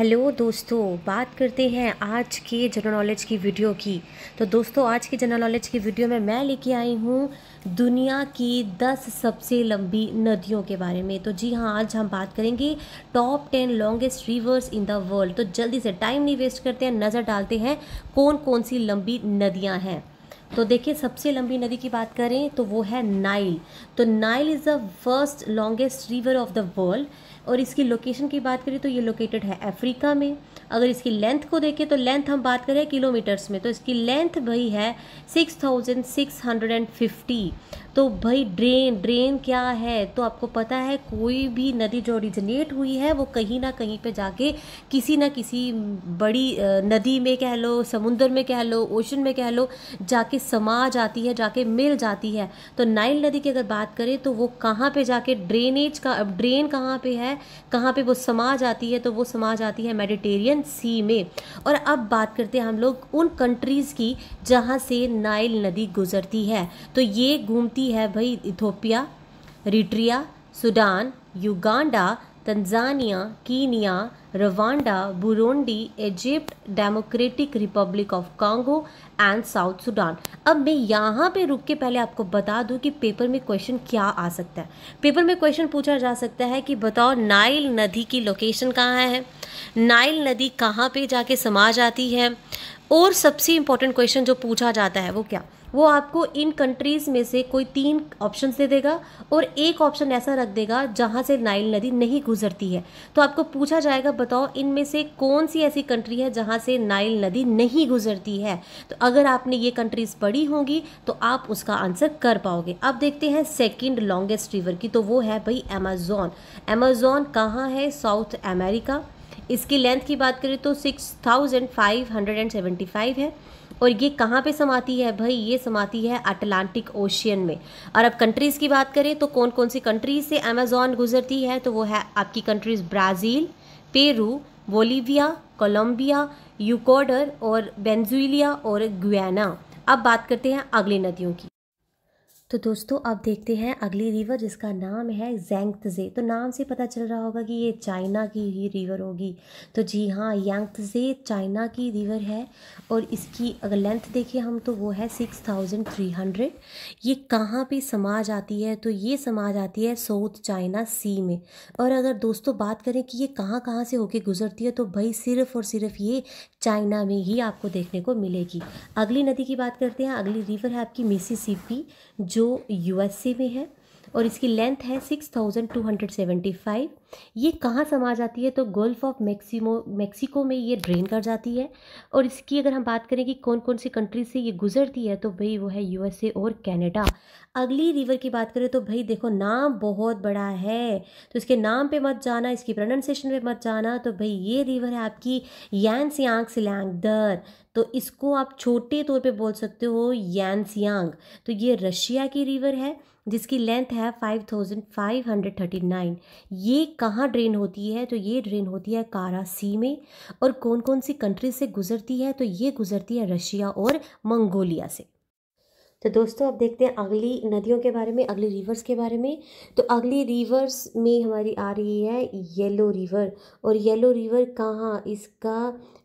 hello दोस्तों बात करते हैं आज के जनरल नॉलेज की वीडियो की तो दोस्तों आज की जनरल नॉलेज की वीडियो में मैं लेके आई हूँ दुनिया की 10 सबसे लंबी नदियों के बारे में तो जी हाँ आज हम बात करेंगे top 10 longest rivers in the world तो जल्दी से टाइम नहीं वेस्ट करते हैं नज़र डालते हैं कौन कौन सी लंबी नदियाँ हैं तो देखिए सबसे लंबी नदी की बात करें तो वो है नाइल तो Nile is the first longest river of the world और इसकी लोकेशन की बात करें तो ये लोकेटेड है अफ्रीका में अगर इसकी लेंथ को देखें तो लेंथ हम बात करें किलोमीटर्स में तो इसकी लेंथ वही है six thousand six hundred and fifty तो भाई ड्रेन ड्रेन क्या है तो आपको पता है कोई भी नदी जो ओरिजिनेट हुई है वो कहीं ना कहीं पे जाके किसी ना किसी बड़ी नदी में कह लो समुंदर में कह लो ओशन में कह लो जाके समा जाती है जाके मिल जाती है तो नाइल नदी की अगर बात करें तो वो कहाँ पे जाके ड्रेनेज का अब ड्रेन कहाँ पे है कहाँ पे वो समा जाती है तो वो समा जाती है मेडिटेरियन सी में और अब बात करते हैं हम लोग उन कंट्रीज़ की जहाँ से नाइल नदी गुजरती है तो ये घूमती गिनती है भाई Ethiopia Eritrea Sudan Uganda Tanzania Kenya Rwanda Burundi Egypt Democratic Republic of Congo and South Sudan अब मैं यहाँ पे रुक के पहले आपको बता दूँ कि पेपर में क्वेश्चन क्या आ सकता है पेपर में क्वेश्चन पूछा जा सकता है कि बताओ नाइल नदी की लोकेशन कहाँ है नाइल नदी कहाँ पे जाके समा जाती है और सबसे इंपॉर्टेंट क्वेश्चन जो पूछा जाता है वो क्या वो आपको इन कंट्रीज़ में से कोई तीन ऑप्शन दे देगा और एक ऑप्शन ऐसा रख देगा जहाँ से नाइल नदी नहीं गुजरती है तो आपको पूछा जाएगा बताओ इनमें से कौन सी ऐसी कंट्री है जहाँ से नाइल नदी नहीं गुजरती है तो अगर आपने ये कंट्रीज़ पढ़ी होंगी तो आप उसका आंसर कर पाओगे अब देखते हैं सेकेंड लॉन्गेस्ट रिवर की तो वो है भाई अमेजोन अमेजोन कहाँ है साउथ अमेरिका इसकी लेंथ की बात करें तो फाइव है और ये कहाँ पे समाती है भाई ये समाती है अटलांटिक ओशियन में और अब कंट्रीज़ की बात करें तो कौन कौन सी कंट्रीज से अमेजोन गुजरती है तो वो है आपकी countries Brazil Peru Bolivia Colombia Ecuador और बेंजुलिया और गुयाना अब बात करते हैं अगली नदियों की तो दोस्तों अब देखते हैं अगली रिवर जिसका नाम है जैंगतजे तो नाम से पता चल रहा होगा कि ये चाइना की ही रिवर होगी तो जी हाँ यांगतजे चाइना की रिवर है और इसकी अगर लेंथ देखें हम तो वो है सिक्स थाउजेंड थ्री हंड्रेड ये कहाँ पे समा जाती है तो ये समा जाती है साउथ चाइना सी में और अगर दोस्तों बात करें कि ये कहाँ कहाँ से होके गुजरती है तो भाई सिर्फ और सिर्फ ये चाइना में ही आपको देखने को मिलेगी अगली नदी की बात करते हैं अगली रिवर है आपकी मिसी जो जो यूएसए में है और इसकी लेंथ है six thousand two hundred seventy five ये कहाँ समा जाती है तो गोल्फ ऑफ मैक्सीमो मैक्सिको में ये ड्रेन कर जाती है और इसकी अगर हम बात करें कि कौन कौन सी कंट्री से ये गुजरती है तो भाई वो है यूएसए और कनाडा अगली रिवर की बात करें तो भाई देखो नाम बहुत बड़ा है तो इसके नाम पे मत जाना इसकी प्रोनाउंसिएशन पे मत जाना तो भाई ये रिवर है आपकी यान सियांग सिलैंग दर तो इसको आप छोटे तौर पे बोल सकते हो यानसियांग तो ये रशिया की रिवर है जिसकी लेंथ है five thousand five hundred thirty nine ये कहाँ ड्रेन होती है तो ये ड्रेन होती है कारा सी में और कौन कौन सी कंट्री से गुजरती है तो ये गुजरती है रशिया और मंगोलिया से तो दोस्तों अब देखते हैं अगली नदियों के बारे में अगली रिवर्स के बारे में तो अगली रिवर्स में हमारी आ रही है येलो रिवर और येलो रिवर कहाँ इसका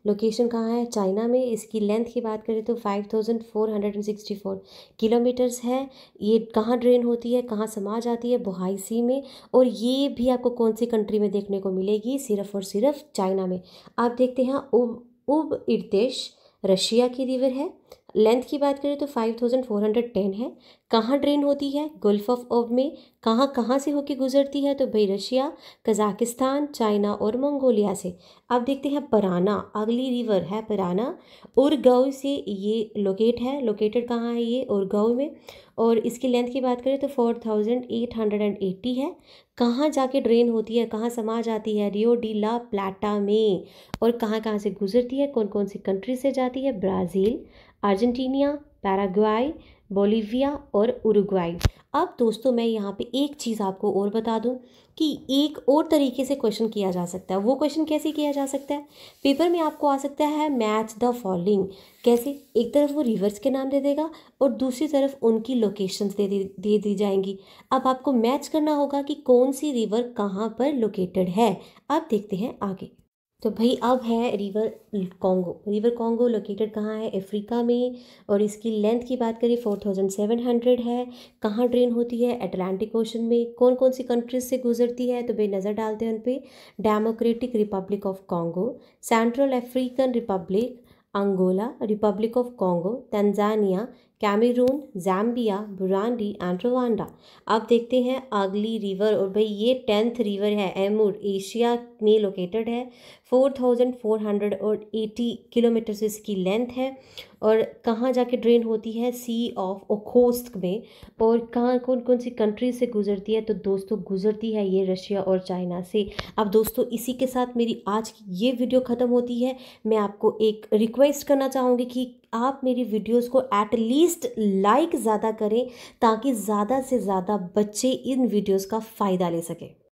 लोकेशन कहाँ है चाइना में इसकी लेंथ की बात करें तो five thousand four hundred and sixty four kilometres है ये कहाँ ड्रेन होती है कहाँ समा जाती है बुहाई सी में और ये भी आपको कौन सी कंट्री में देखने को मिलेगी सिर्फ और सिर्फ चाइना में आप देखते हैं उब उब इर्तेश रशिया की रिवर है लेंथ की बात करें तो 5410 है कहाँ ड्रेन होती है गुल्फ ऑफ ओव में कहाँ कहाँ से होके गुजरती है तो भाई रशिया कजाकिस्तान चाइना और मंगोलिया से अब देखते हैं पराना अगली रिवर है पराना उर्गाव से ये लोकेट है लोकेटेड कहाँ है ये उर्गाव में और इसकी लेंथ की बात करें तो four thousand eight hundred and eighty है कहाँ जाके ड्रेन होती है कहाँ समा जाती है रियो डी ला प्लाटा में और कहाँ कहाँ से गुजरती है कौन कौन सी कंट्री से जाती है ब्राज़ील अर्जेंटीनिया पैराग्वाई बोलीविया और उरुग्वाई अब दोस्तों मैं यहाँ पे एक चीज़ आपको और बता दूँ कि एक और तरीके से क्वेश्चन किया जा सकता है वो क्वेश्चन कैसे किया जा सकता है पेपर में आपको आ सकता है मैच द फॉलोइंग कैसे एक तरफ वो रिवर्स के नाम दे देगा और दूसरी तरफ उनकी लोकेशंस दे दे दे दी जाएंगी अब आपको मैच करना होगा कि कौन सी रिवर कहाँ पर लोकेटेड है अब देखते हैं आगे तो भाई अब है river Congo river Congo located कहाँ है अफ्रीका में और इसकी लेंथ की बात करें फोर थाउजेंड सेवन हंड्रेड है कहाँ ड्रेन होती है अटलांटिक ओशन में कौन कौन सी कंट्रीज से गुजरती है तो भाई नज़र डालते हैं उन पर Democratic Republic of Congo Central African Republic Angola Republic of Congo Tanzania Cameroon Zambia Burundi and Rwanda अब देखते हैं अगली रिवर और भाई ये टेंथ रिवर है एमूर एशिया में लोकेटेड है 4,480 किलोमीटर से इसकी लेंथ है और कहाँ जाके ड्रेन होती है सी ऑफ ओखोस्क में और कहाँ कौन कौन सी कंट्री से गुजरती है तो दोस्तों गुजरती है ये रशिया और चाइना से अब दोस्तों इसी के साथ मेरी आज की ये वीडियो ख़त्म होती है मैं आपको एक रिक्वेस्ट करना चाहूँगी कि आप मेरी वीडियोस को एट लीस्ट लाइक ज़्यादा करें ताकि ज़्यादा से ज़्यादा बच्चे इन वीडियोज़ का फ़ायदा ले सकें